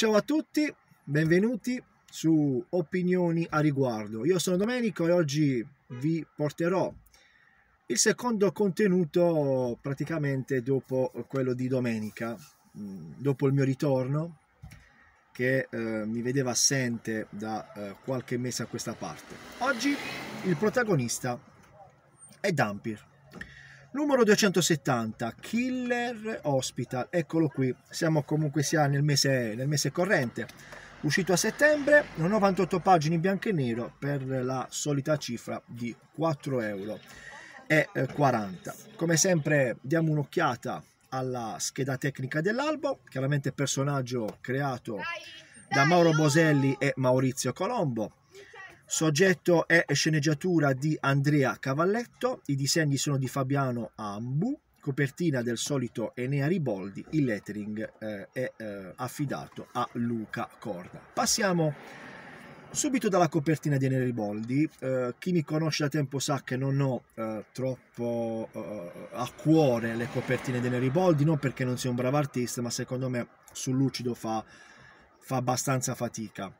Ciao a tutti, benvenuti su Opinioni a riguardo. Io sono Domenico e oggi vi porterò il secondo contenuto praticamente dopo quello di domenica, mm, dopo il mio ritorno che eh, mi vedeva assente da eh, qualche mese a questa parte. Oggi il protagonista è Dampir. Numero 270, Killer Hospital, eccolo qui, siamo comunque sia nel mese, nel mese corrente. Uscito a settembre, 98 pagine in bianco e nero per la solita cifra di 4,40 euro. Eh, Come sempre diamo un'occhiata alla scheda tecnica dell'albo, chiaramente personaggio creato da Mauro Boselli e Maurizio Colombo Soggetto e sceneggiatura di Andrea Cavalletto, i disegni sono di Fabiano Ambu, copertina del solito Enea Riboldi, il lettering eh, è eh, affidato a Luca Corda. Passiamo subito dalla copertina di Enea Riboldi, eh, chi mi conosce da tempo sa che non ho eh, troppo eh, a cuore le copertine di Enea Riboldi, non perché non sia un bravo artista, ma secondo me sul lucido fa, fa abbastanza fatica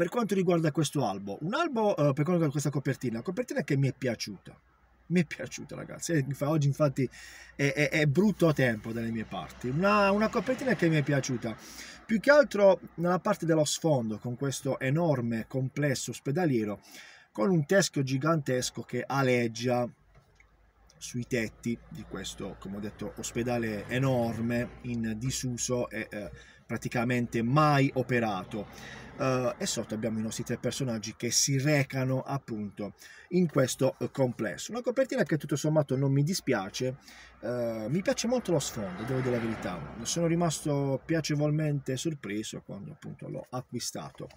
per quanto riguarda questo albo, un albo eh, per quanto riguarda questa copertina, una copertina che mi è piaciuta, mi è piaciuta ragazzi, eh, oggi infatti è, è, è brutto tempo dalle mie parti, una, una, copertina che mi è piaciuta, più che altro nella parte dello sfondo con questo enorme complesso ospedaliero con un teschio gigantesco che aleggia sui tetti di questo, come ho detto, ospedale enorme in disuso e eh, praticamente mai operato. Uh, e sotto abbiamo i nostri tre personaggi che si recano appunto in questo eh, complesso. Una copertina che tutto sommato non mi dispiace, uh, mi piace molto lo sfondo, devo dire la verità, sono rimasto piacevolmente sorpreso quando appunto l'ho acquistato.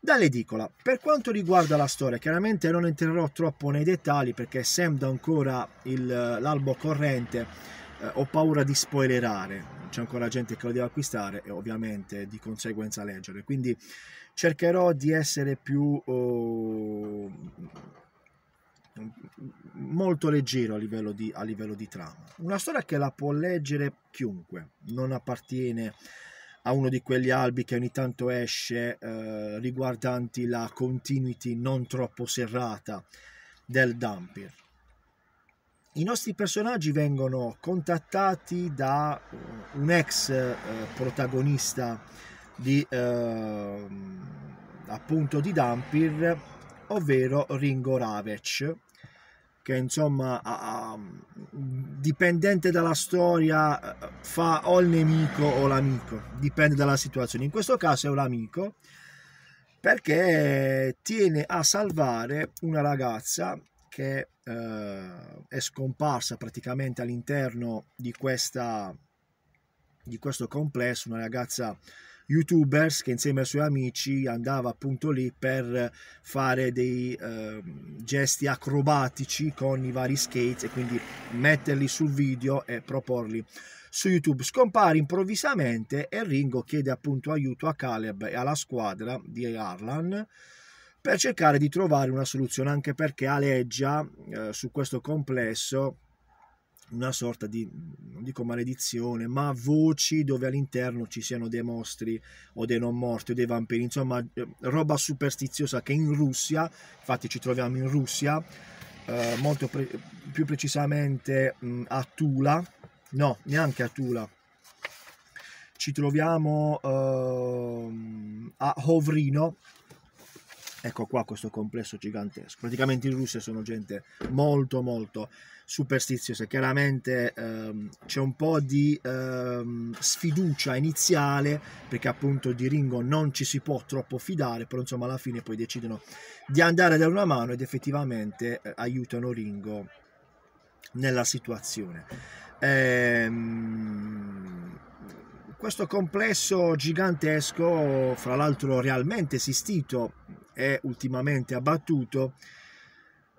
Dall'edicola, per quanto riguarda la storia, chiaramente non entrerò troppo nei dettagli perché essendo ancora l'albo corrente eh, ho paura di spoilerare, c'è ancora gente che lo deve acquistare e ovviamente di conseguenza leggere, quindi cercherò di essere più... Oh, molto leggero a livello, di, a livello di trama. Una storia che la può leggere chiunque, non appartiene a uno di quegli albi che ogni tanto esce eh, riguardanti la continuity non troppo serrata del Dampir. I nostri personaggi vengono contattati da uh, un ex eh, protagonista di, eh, appunto di Dampir, ovvero Ringo Ravec, che insomma a, a, dipendente dalla storia eh, fa o il nemico o l'amico, dipende dalla situazione. In questo caso è un amico perché tiene a salvare una ragazza che eh, è scomparsa praticamente all'interno di, questa, di questo complesso una ragazza youtubers che insieme ai suoi amici andava appunto lì per fare dei eh, gesti acrobatici con i vari skates e quindi metterli sul video e proporli su YouTube. Scompare improvvisamente e Ringo chiede appunto aiuto a Caleb e alla squadra di Harlan per cercare di trovare una soluzione anche perché aleggia eh, su questo complesso una sorta di, non dico maledizione, ma voci dove all'interno ci siano dei mostri o dei non morti o dei vampiri, insomma eh, roba superstiziosa che in Russia, infatti ci troviamo in Russia, eh, molto pre- più precisamente mh, a Tula, no, neanche a Tula, ci troviamo eh, a Hovrino, Ecco qua questo complesso gigantesco. Praticamente in Russia sono gente molto molto superstiziosa. Chiaramente ehm, c'è un po' di ehm, sfiducia iniziale perché appunto di Ringo non ci si può troppo fidare, però insomma alla fine poi decidono di andare da una mano ed effettivamente eh, aiutano Ringo nella situazione. Ehm, questo complesso gigantesco, fra l'altro realmente esistito, è ultimamente abbattuto,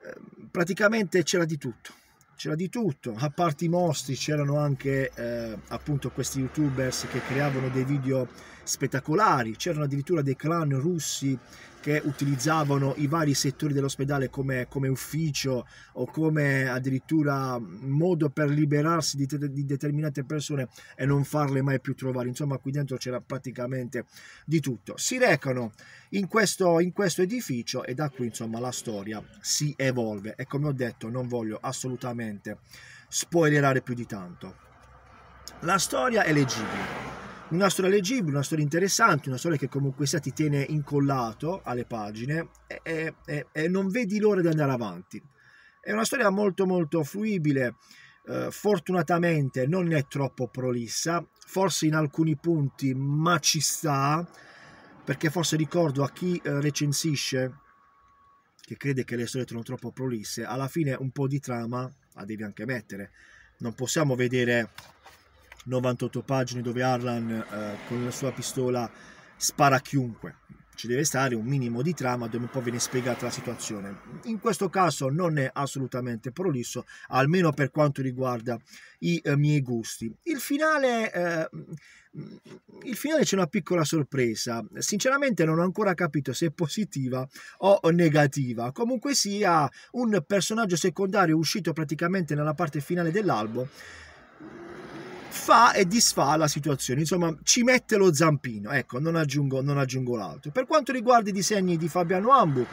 ehm, praticamente c'era di tutto. C'era di tutto, a parte i mostri c'erano anche eh, appunto questi youtubers che creavano dei video spettacolari, c'erano addirittura dei clan russi che utilizzavano i vari settori dell'ospedale come, come, ufficio o come addirittura modo per liberarsi di, di, determinate persone e non farle mai più trovare. Insomma, qui dentro c'era praticamente di tutto. Si recano in questo, in questo edificio e da qui insomma la storia si evolve e come ho detto non voglio assolutamente spoilerare più di tanto. La storia è leggibile una storia leggibile, una storia interessante, una storia che comunque sia ti tiene incollato alle pagine e, e, e non vedi l'ora di andare avanti. È una storia molto molto fruibile, eh, fortunatamente non è troppo prolissa, forse in alcuni punti ma ci sta, perché forse ricordo a chi eh, recensisce che crede che le storie sono troppo prolisse, alla fine un po' di trama la devi anche mettere. Non possiamo vedere 98 pagine dove Arlan eh, con la sua pistola spara a chiunque. Ci deve stare un minimo di trama dove un po' viene spiegata la situazione. In questo caso non è assolutamente prolisso, almeno per quanto riguarda i eh, miei gusti. Il finale, eh, il finale c'è una piccola sorpresa. Sinceramente non ho ancora capito se è positiva o negativa. Comunque sia, un personaggio secondario uscito praticamente nella parte finale dell'album fa e disfa la situazione, insomma ci mette lo zampino, ecco, non aggiungo, non aggiungo l'altro. Per quanto riguarda i disegni di Fabiano Ambu,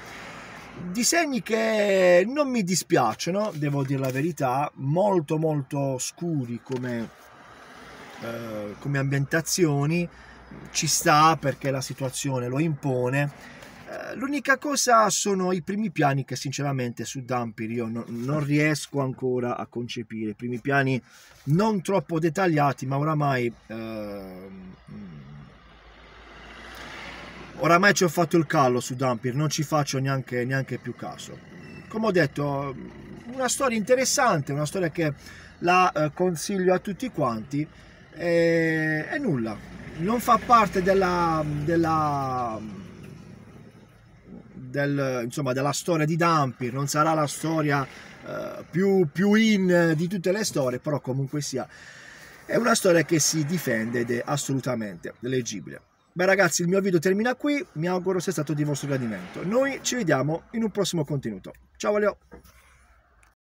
disegni che non mi dispiacciono, devo dire la verità, molto molto scuri come, eh, come ambientazioni, ci sta perché la situazione lo impone eh, l'unica cosa sono i primi piani che sinceramente su Dampir io no, non riesco ancora a concepire, I primi piani non troppo dettagliati ma oramai, eh, oramai ci ho fatto il callo su Dampir, non ci faccio neanche, neanche più caso. Come ho detto, una storia interessante, una storia che la eh, consiglio a tutti quanti e, e, nulla, non fa parte della, della del, insomma, della storia di Dampir, non sarà la storia eh, più, più, in eh, di tutte le storie, però comunque sia è una storia che si difende ed è assolutamente leggibile. Beh ragazzi, il mio video termina qui, mi auguro sia stato di vostro gradimento. Noi ci vediamo in un prossimo contenuto. Ciao Valeo!